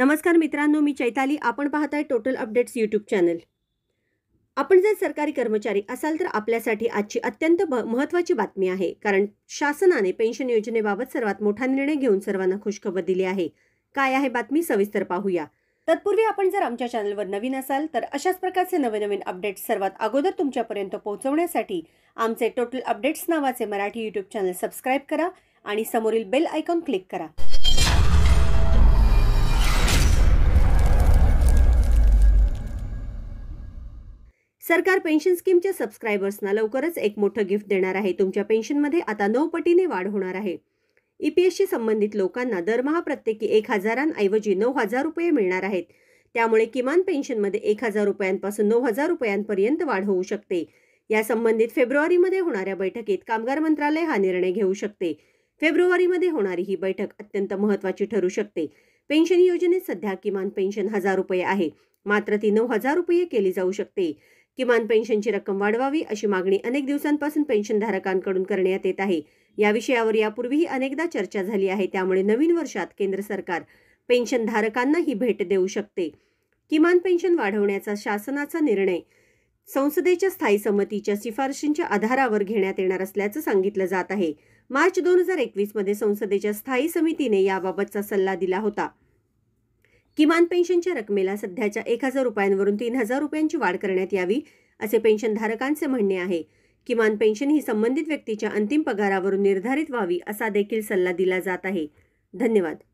नमस्कार मित्रांनो मी चैताली आपण पाहत आहे टोटल अपडेट्स यूट्यूब चॅनल आपण जर सरकारी कर्मचारी असाल तर आपल्यासाठी आजची अत्यंत महत्त्वाची बातमी आहे कारण शासनाने पेन्शन योजनेबाबत सर्वात मोठा निर्णय घेऊन सर्वांना खुशखबर दिली आहे काय आहे बातमी सविस्तर पाहूया तत्पूर्वी आपण जर आमच्या चॅनलवर नवीन असाल तर अशाच प्रकारचे नवे नवीन अपडेट्स सर्वात अगोदर तुमच्यापर्यंत पोहोचवण्यासाठी आमचे टोटल अपडेट्स नावाचे मराठी यूट्यूब चॅनल सबस्क्राईब करा आणि समोरील बेल आयकॉन क्लिक करा सरकार पेन्शन स्कीमच्या सबस्क्रायबर्सना लवकरच एक मोठं गिफ्ट देणार आहे तुमच्या पेन्शनमध्ये आता नऊ पटीने वाढ होणार आहे ईपीएसशी संबंधित लोकांना दरमहा प्रत्येकी एक हजारांऐवजी नऊ हजार रुपये मिळणार आहेत त्यामुळे किमान पेन्शनमध्ये एक हजार रुपयांपासून नऊ हजार रुपयांपर्यंत वाढ होऊ शकते या संबंधित फेब्रुवारीमध्ये होणाऱ्या बैठकीत कामगार मंत्रालय हा निर्णय घेऊ शकते फेब्रुवारीमध्ये होणारी ही बैठक अत्यंत महत्त्वाची ठरू शकते पेन्शन योजनेत सध्या किमान पेन्शन हजार रुपये आहे मात्र ती नऊ हजार रुपये केली जाऊ शकते किमान पेन्शनची रक्कम वाढवावी अशी मागणी अनेक दिवसांपासून पेन्शनधारकांकडून करण्यात येत आहे या विषयावर यापूर्वीही अनेकदा चर्चा झाली आहे त्यामुळे नवीन वर्षात केंद्र सरकार पेन्शनधारकांना ही भेट देऊ शकते किमान पेन्शन वाढवण्याचा शासनाचा निर्णय संसदेच्या स्थायी समितीच्या शिफारशींच्या आधारावर घेण्यात येणार असल्याचं सांगितलं जात आहे मार्च दोन हजार एकवीसमध्ये संसदेच्या स्थायी समितीने याबाबतचा सल्ला दिला होता किमान पेन्शनच्या रकमेला सध्याच्या एक हजार रुपयांवरून तीन हजार रुपयांची वाढ करण्यात यावी असे पेन्शनधारकांचे म्हणणे आहे किमान पेन्शन ही संबंधित व्यक्तीच्या अंतिम पगारावरून निर्धारित व्हावी असा देखील सल्ला दिला जात आहे धन्यवाद